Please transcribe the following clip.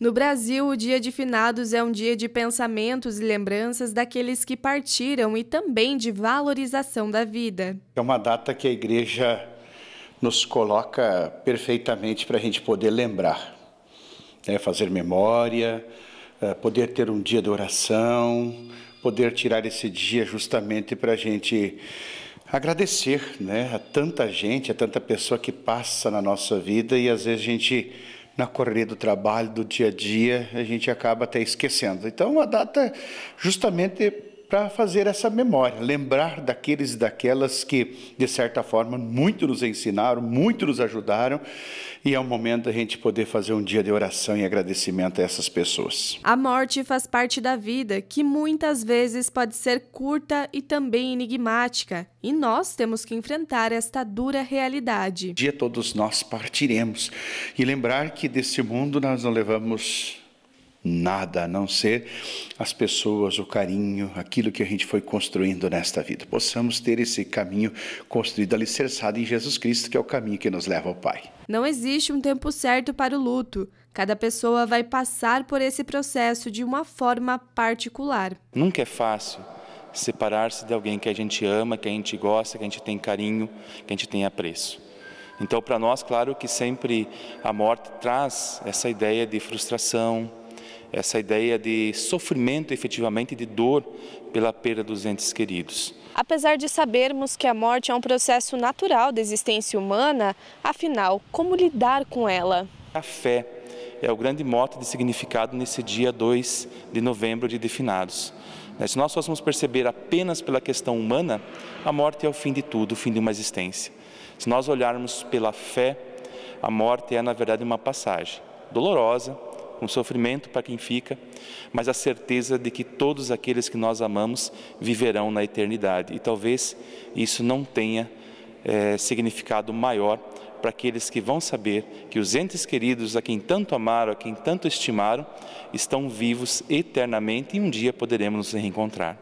No Brasil, o Dia de Finados é um dia de pensamentos e lembranças daqueles que partiram e também de valorização da vida. É uma data que a igreja nos coloca perfeitamente para a gente poder lembrar, né? fazer memória, eh, poder ter um dia de oração, poder tirar esse dia justamente para a gente agradecer né? a tanta gente, a tanta pessoa que passa na nossa vida e às vezes a gente na correria do trabalho, do dia a dia, a gente acaba até esquecendo. Então, a data é justamente para fazer essa memória, lembrar daqueles e daquelas que, de certa forma, muito nos ensinaram, muito nos ajudaram, e é o um momento da gente poder fazer um dia de oração e agradecimento a essas pessoas. A morte faz parte da vida, que muitas vezes pode ser curta e também enigmática, e nós temos que enfrentar esta dura realidade. Um dia todos nós partiremos, e lembrar que desse mundo nós não levamos nada a não ser as pessoas, o carinho, aquilo que a gente foi construindo nesta vida. Possamos ter esse caminho construído, alicerçado em Jesus Cristo, que é o caminho que nos leva ao Pai. Não existe um tempo certo para o luto. Cada pessoa vai passar por esse processo de uma forma particular. Nunca é fácil separar-se de alguém que a gente ama, que a gente gosta, que a gente tem carinho, que a gente tem apreço. Então, para nós, claro que sempre a morte traz essa ideia de frustração, essa ideia de sofrimento efetivamente, de dor pela perda dos entes queridos. Apesar de sabermos que a morte é um processo natural da existência humana, afinal, como lidar com ela? A fé é o grande mote de significado nesse dia 2 de novembro de Definados. Né, se nós fôssemos perceber apenas pela questão humana, a morte é o fim de tudo, o fim de uma existência. Se nós olharmos pela fé, a morte é, na verdade, uma passagem dolorosa, um sofrimento para quem fica, mas a certeza de que todos aqueles que nós amamos viverão na eternidade. E talvez isso não tenha é, significado maior para aqueles que vão saber que os entes queridos, a quem tanto amaram, a quem tanto estimaram, estão vivos eternamente e um dia poderemos nos reencontrar.